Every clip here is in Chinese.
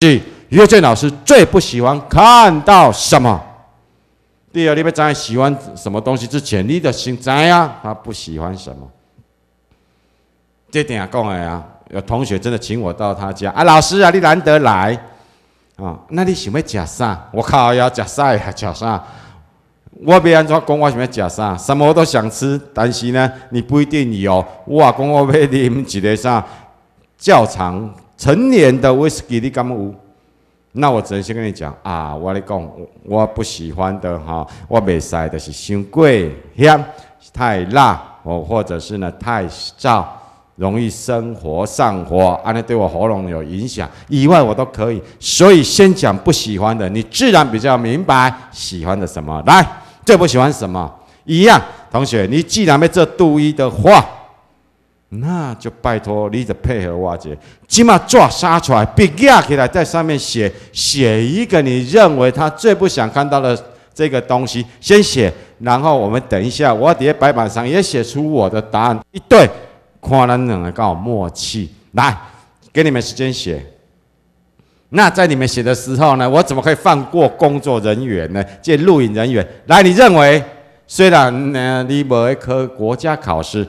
是岳建老师最不喜欢看到什么？第二，你要在喜欢什么东西之前，你的心怎样？他不喜欢什么？这点讲了呀。有同学真的请我到他家啊，老师啊，你难得来啊，那你想要吃啥？我靠，要吃啥呀？吃啥？我别安怎讲我想要吃啥，什么都想吃，但是呢，你不一定有。我讲我要喝一个啥？较长成年的威士忌你敢有？那我只能先跟你讲啊，我你讲我不喜欢的哈，我未使的是太贵、香、太辣哦，或者是呢太燥，容易生火上火，安尼对我喉咙有影响。以外我都可以，所以先讲不喜欢的，你自然比较明白喜欢的什么。来，最不喜欢什么一样？同学，你既然没这度一的话。那就拜托你的配合，我掘起码抓杀出来，别压起来，在上面写写一个你认为他最不想看到的这个东西，先写，然后我们等一下，我底下白板上也写出我的答案。一对，看咱两个够默契。来，给你们时间写。那在你们写的时候呢，我怎么可以放过工作人员呢？这录影人员，来，你认为虽然呢，你某一科国家考试。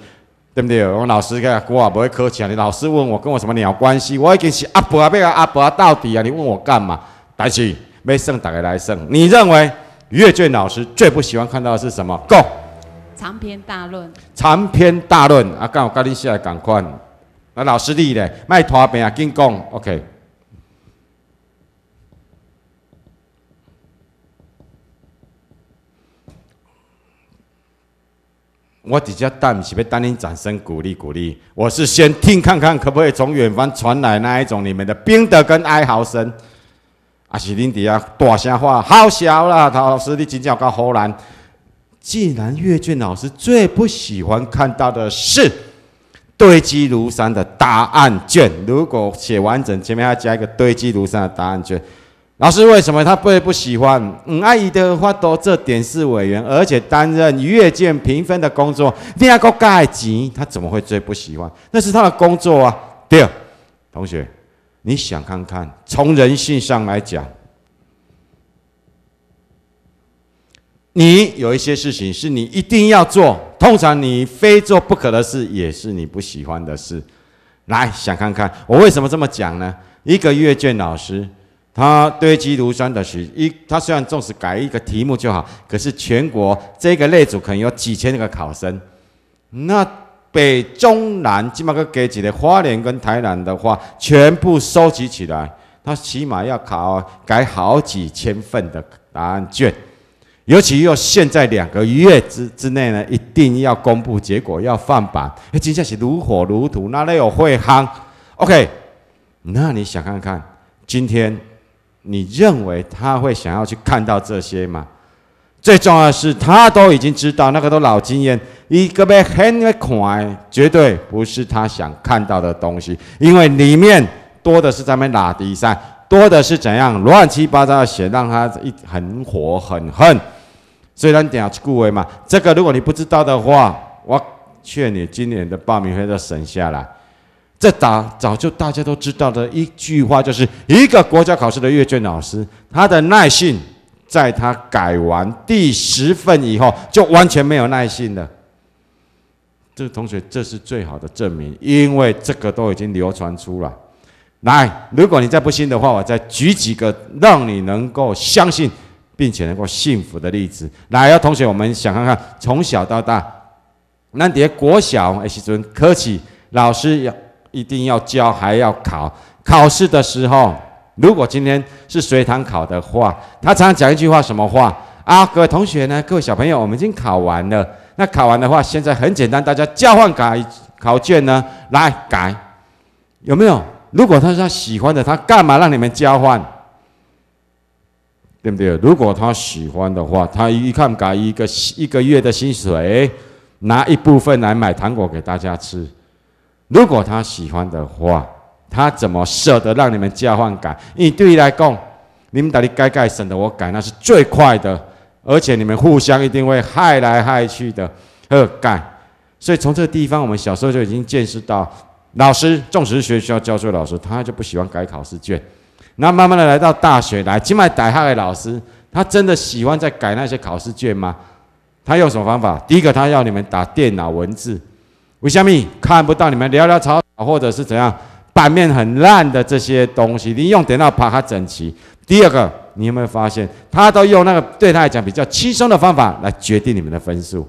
对不对？我老师嘅歌也不会客气啊！你老师问我跟我什么鸟关系？我已经是阿伯啊，咩阿伯啊？到底啊？你问我干嘛？但是没胜，大家来胜。你认为阅卷老师最不喜欢看到的是什么？g o 长篇大论。长篇大论啊！刚好高丽西亚赶款，那老师你呢？卖拖病啊，紧讲 OK。我直接但不是要带你掌声鼓励鼓励，我是先听看看可不可以从远方传来那一种你们的冰的跟哀嚎声，啊是恁底下大声话好小啦，陶老师你真叫个好难。既然阅卷老师最不喜欢看到的是堆积如山的答案卷，如果写完整前面要加一个堆积如山的答案卷。老师为什么他最不喜欢？嗯，阿姨的话多，这点是委员，而且担任阅卷评分的工作，第二个盖级，他怎么会最不喜欢？那是他的工作啊。第二，同学，你想看看，从人性上来讲，你有一些事情是你一定要做，通常你非做不可的事，也是你不喜欢的事。来，想看看我为什么这么讲呢？一个阅卷老师。他堆积如山的是一，他虽然重视改一个题目就好，可是全国这个类组可能有几千个考生，那北中南起码个给几的花莲跟台南的话，全部收集起来，他起码要考改好几千份的答案卷，尤其要现在两个月之之内呢，一定要公布结果要放榜，那且现是如火如荼，哪里有会夯？OK，那你想看看今天？你认为他会想要去看到这些吗？最重要是，他都已经知道那个都老经验，一个被很快，绝对不是他想看到的东西，因为里面多的是咱们拉低三，多的是怎样乱七八糟的血，让他一很火很恨。虽然点顾维嘛，这个如果你不知道的话，我劝你今年的报名费都省下来。这打早就大家都知道的一句话，就是一个国家考试的阅卷老师，他的耐性，在他改完第十份以后，就完全没有耐性了。这个同学，这是最好的证明，因为这个都已经流传出来。来，如果你再不信的话，我再举几个让你能够相信，并且能够幸福的例子。来，同学，我们想看看从小到大，那你的国小、西村科企老师要。一定要教，还要考。考试的时候，如果今天是随堂考的话，他常常讲一句话，什么话？啊，各位同学呢，各位小朋友，我们已经考完了。那考完的话，现在很简单，大家交换改考卷呢，来改。有没有？如果他是喜欢的，他干嘛让你们交换？对不对？如果他喜欢的话，他一看改一个一个月的薪水，拿一部分来买糖果给大家吃。如果他喜欢的话，他怎么舍得让你们交换改？你对你来讲，你们到底该改省得我改，那是最快的，而且你们互相一定会害来害去的。呃，改，所以从这个地方，我们小时候就已经见识到，老师，重视学校教书老师，他就不喜欢改考试卷。那慢慢的来到大学来，进来逮害的老师，他真的喜欢在改那些考试卷吗？他用什么方法？第一个，他要你们打电脑文字。为小米看不到你们聊聊吵草或者是怎样版面很烂的这些东西。你用电脑把它整齐。第二个，你有没有发现他都用那个对他来讲比较轻松的方法来决定你们的分数？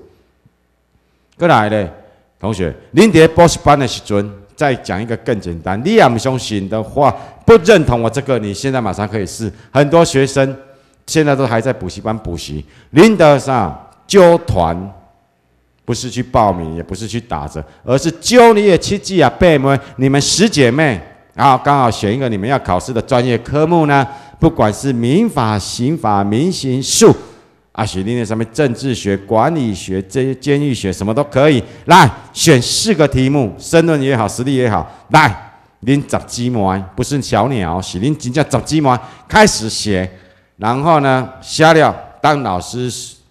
搁哪嘞？同学，林 o s s 班的准再讲一个更简单。你也不相信的话，不认同我这个，你现在马上可以试。很多学生现在都还在补习班补习。林德上纠团。不是去报名，也不是去打折，而是揪你也七姐啊，贝们，你们十姐妹啊，刚好选一个你们要考试的专业科目。呢，不管是民法、刑法、民刑、诉啊，学历那上面政治学、管理学这些监狱学什么都可以来选四个题目，申论也好，实力也好，来拎找鸡毛，不是小鸟，是拎真正找鸡毛开始写，然后呢，下料当老师。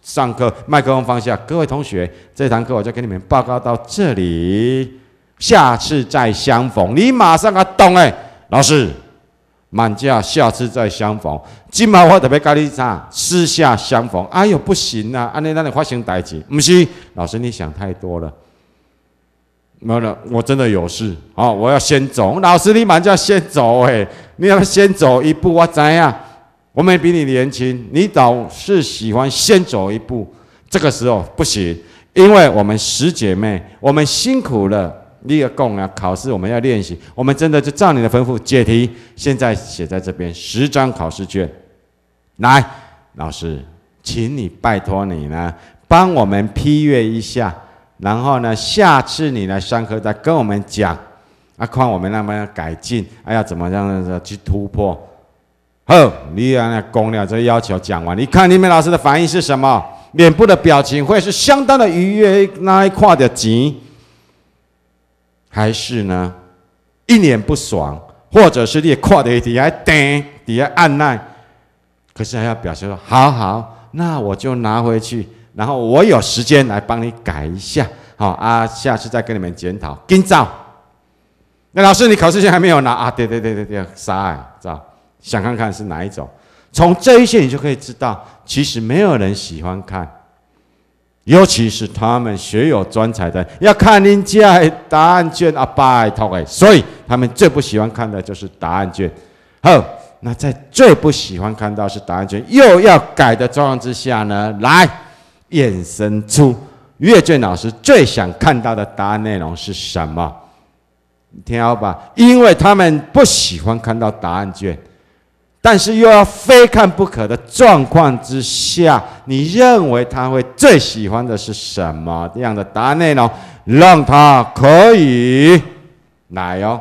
上课，麦克风放下。各位同学，这堂课我就给你们报告到这里，下次再相逢。你马上啊，懂哎？老师，满架下次再相逢，金晚花特别咖喱茶，私下相逢。哎呦，不行啊！阿你那里发生代急，唔是，老师你想太多了。没有，我真的有事，好，我要先走。老师，你满架先走哎，你要先走一步，我怎样？我们比你年轻，你倒是喜欢先走一步。这个时候不行，因为我们十姐妹，我们辛苦了，立功啊！考试我们要练习，我们真的就照你的吩咐解题。现在写在这边十张考试卷，来，老师，请你拜托你呢，帮我们批阅一下。然后呢，下次你来上课再跟我们讲，啊，看我们那么样改进，啊，要怎么样的去突破。哦，你把那公量这要求讲完，你看你们老师的反应是什么？脸部的表情会是相当的愉悦那一块的紧，还是呢一脸不爽，或者是你跨的底下顶，底下按捺？可是还要表示说好好，那我就拿回去，然后我有时间来帮你改一下。好啊，下次再跟你们检讨。今早，那老师你考试前还没有拿啊？对对对对对，啥？早。想看看是哪一种？从这一些你就可以知道，其实没有人喜欢看，尤其是他们学有专才的要看人家答案卷啊！拜托哎，所以他们最不喜欢看的就是答案卷。好，那在最不喜欢看到是答案卷又要改的状况之下呢？来，衍生出阅卷老师最想看到的答案内容是什么？听好吧，因为他们不喜欢看到答案卷。但是又要非看不可的状况之下，你认为他会最喜欢的是什么样的答案内容？让他可以来哦，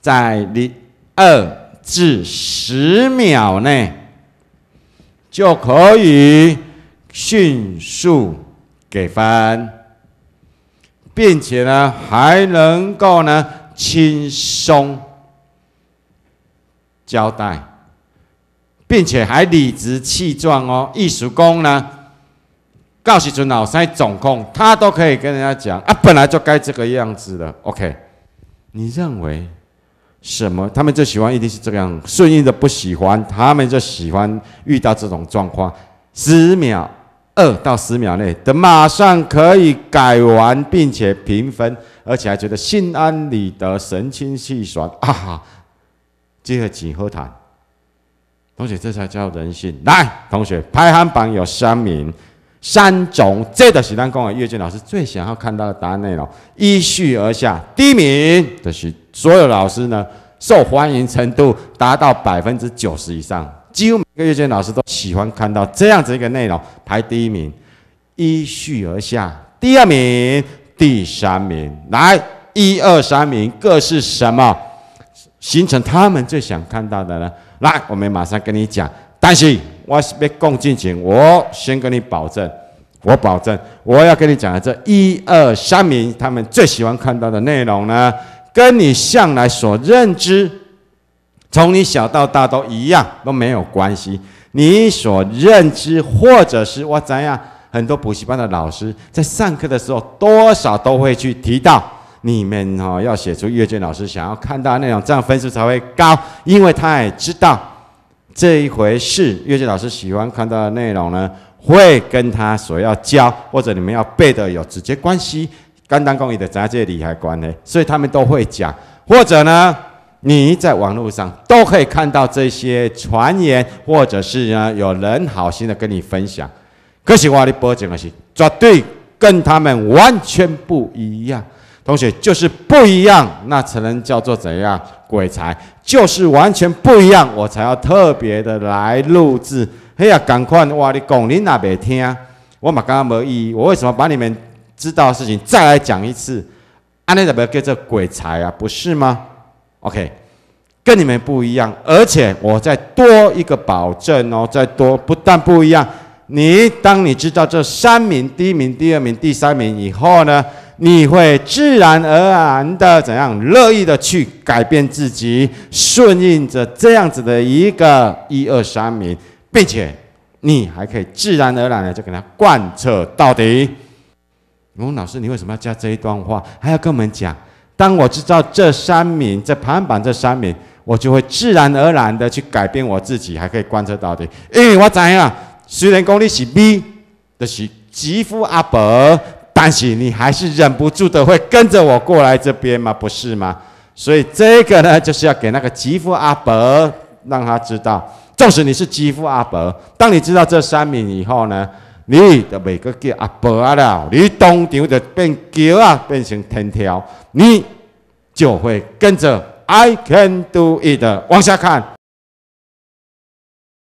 在你二至十秒内就可以迅速给分，并且呢，还能够呢轻松。交代，并且还理直气壮哦！艺术工呢，告诉阵老塞，总控，他都可以跟人家讲啊，本来就该这个样子的。OK，你认为什么？他们就喜欢一定是这个样，顺应的不喜欢，他们就喜欢遇到这种状况。十秒，二到十秒内，等马上可以改完，并且平分，而且还觉得心安理得、神清气爽啊！这个几何谈，同学，这才叫人性。来，同学，排行榜有三名，三种，这的是咱各啊，阅卷老师最想要看到的答案内容。依序而下，第一名的是所有老师呢受欢迎程度达到百分之九十以上，几乎每个阅卷老师都喜欢看到这样子一个内容，排第一名。依序而下，第二名，第三名，来，一二三名各是什么？形成他们最想看到的呢？来，我们马上跟你讲。但是我是被共进群，我先跟你保证，我保证我要跟你讲的这一二三名，他们最喜欢看到的内容呢，跟你向来所认知，从你小到大都一样，都没有关系。你所认知，或者是我怎样，很多补习班的老师在上课的时候，多少都会去提到。你们哦，要写出阅卷老师想要看到的内容，这样分数才会高。因为他也知道这一回事，阅卷老师喜欢看到的内容呢，会跟他所要教或者你们要背的有直接关系。甘当公益的杂志里还关呢，所以他们都会讲。或者呢，你在网络上都可以看到这些传言，或者是呢有人好心的跟你分享。可是我的保证的是，绝对跟他们完全不一样。同学就是不一样，那才能叫做怎样鬼才？就是完全不一样，我才要特别的来录制。哎呀，赶快我你讲，你那边听，我嘛刚刚没意义。我为什么把你们知道的事情再来讲一次？安尼怎么叫做鬼才啊，不是吗？OK，跟你们不一样，而且我再多一个保证哦，再多不但不一样，你当你知道这三名第一名、第二名、第三名以后呢？你会自然而然的怎样乐意的去改变自己，顺应着这样子的一个一、二、三名，并且你还可以自然而然的就给他贯彻到底。我老师，你为什么要加这一段话？还要跟我们讲，当我知道这三名、这排行榜这三名，我就会自然而然的去改变我自己，还可以贯彻到底。因为我样啊，虽然功力是 B，就是吉夫阿伯。但是你还是忍不住的会跟着我过来这边吗？不是吗？所以这个呢，就是要给那个吉夫阿伯让他知道，纵使你是吉夫阿伯，当你知道这三名以后呢，你的每个叫阿伯了，你东丢的变狗啊，变成藤条，你就会跟着 I can do it，往下看。